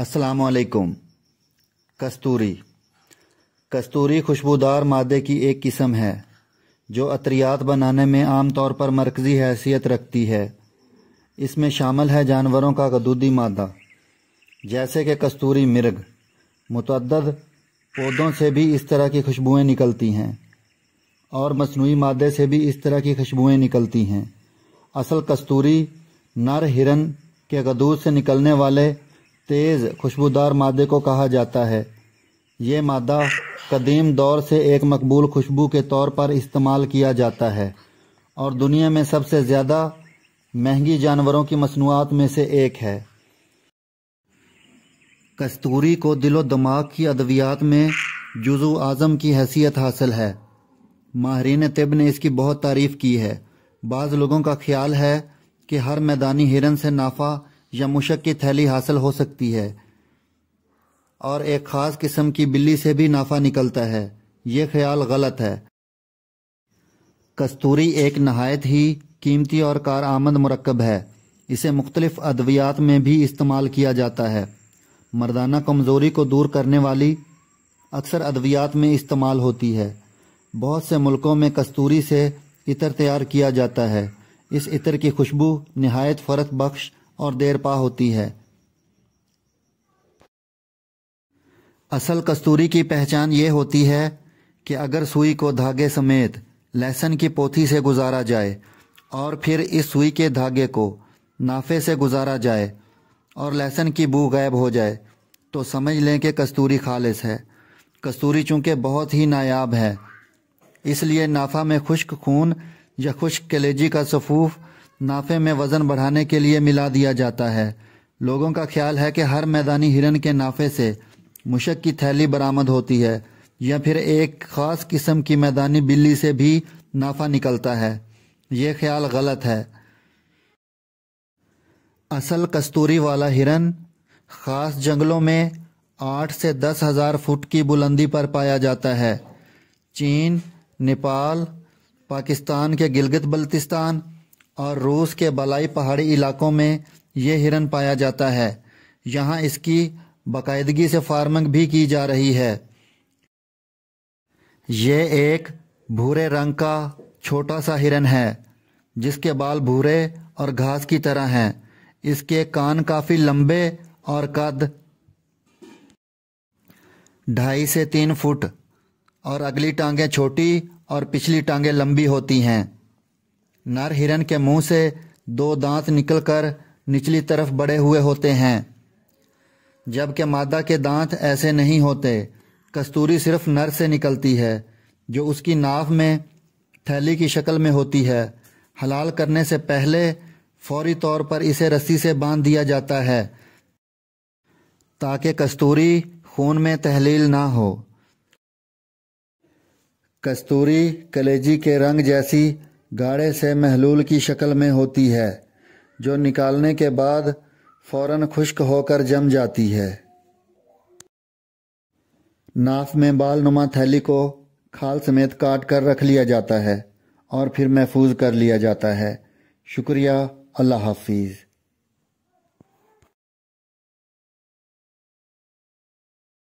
असलकुम कस्तूरी कस्तूरी खुशबूदार मादे की एक किस्म है जो अतरियात बनाने में आमतौर पर मरकज़ी हैसियत रखती है इसमें शामिल है जानवरों का गदूदी मादा जैसे कि कस्तूरी मिर्ग मतद पौधों से भी इस तरह की खुशबुएं निकलती हैं और मसनू मादे से भी इस तरह की खुशबुएं निकलती हैं असल कस्तूरी नर हिरन के गदूद से निकलने वाले तेज़ खुशबूदार मादे को कहा जाता है ये मादा कदीम दौर से एक मकबूल खुशबू के तौर पर इस्तेमाल किया जाता है और दुनिया में सबसे ज़्यादा महंगी जानवरों की मसनूआत में से एक है कस्तूरी को दिलो दिमाग की अद्वियात में जुजु आज़म की हैसियत हासिल है माहरीन तिब ने इसकी बहुत तारीफ़ की है बाज़ लोगों का ख्याल है कि हर मैदानी हिरन से नाफा या मुशक की थैली हासिल हो सकती है और एक ख़ास किस्म की बिल्ली से भी नाफा निकलता है यह ख्याल गलत है कस्तूरी एक नहायत ही कीमती और कार आमद मरकब है इसे मुख्तलिफ अद्वियात में भी इस्तेमाल किया जाता है मर्दाना कमज़ोरी को दूर करने वाली अक्सर अद्वियात में इस्तेमाल होती है बहुत से मुल्कों में कस्तूरी से इतर तैयार किया जाता है इस इतर की खुशबू नहायत फरत बख्श और देरपा होती है असल कस्तूरी की पहचान ये होती है कि अगर सुई को धागे समेत लहसन की पोथी से गुजारा जाए और फिर इस सुई के धागे को नाफे से गुजारा जाए और लहसन की बू गायब हो जाए तो समझ लें कि कस्तूरी खालिस है कस्तूरी चूंकि बहुत ही नायाब है इसलिए नाफा में खुश्क खून या खुश्क कलेजी का सफूफ नाफे में वज़न बढ़ाने के लिए मिला दिया जाता है लोगों का ख्याल है कि हर मैदानी हिरन के नाफे से मुशक की थैली बरामद होती है या फिर एक ख़ास किस्म की मैदानी बिल्ली से भी नाफा निकलता है ये ख्याल गलत है असल कस्तूरी वाला हिरन ख़ास जंगलों में आठ से दस हज़ार फुट की बुलंदी पर पाया जाता है चीन नेपाल पाकिस्तान के गिलगित बल्तिस्तान और रूस के बलाई पहाड़ी इलाकों में ये हिरन पाया जाता है यहाँ इसकी बाकायदगी से फार्मिंग भी की जा रही है यह एक भूरे रंग का छोटा सा हिरन है जिसके बाल भूरे और घास की तरह हैं इसके कान काफ़ी लंबे और कद ढाई से तीन फुट और अगली टांगें छोटी और पिछली टांगें लंबी होती हैं नर हिरण के मुंह से दो दांत निकलकर निचली तरफ बड़े हुए होते हैं जबकि मादा के दांत ऐसे नहीं होते कस्तूरी सिर्फ नर से निकलती है जो उसकी नाव में थैली की शक्ल में होती है हलाल करने से पहले फौरी तौर पर इसे रस्सी से बांध दिया जाता है ताकि कस्तूरी खून में तहलील ना हो कस्तूरी कलेजी के रंग जैसी गाढ़े से महलूल की शक्ल में होती है जो निकालने के बाद फौरन खुश्क होकर जम जाती है नाफ में बाल नुमा थैली को खाल समेत काट कर रख लिया जाता है और फिर महफूज कर लिया जाता है शुक्रिया अल्लाह हाफिज़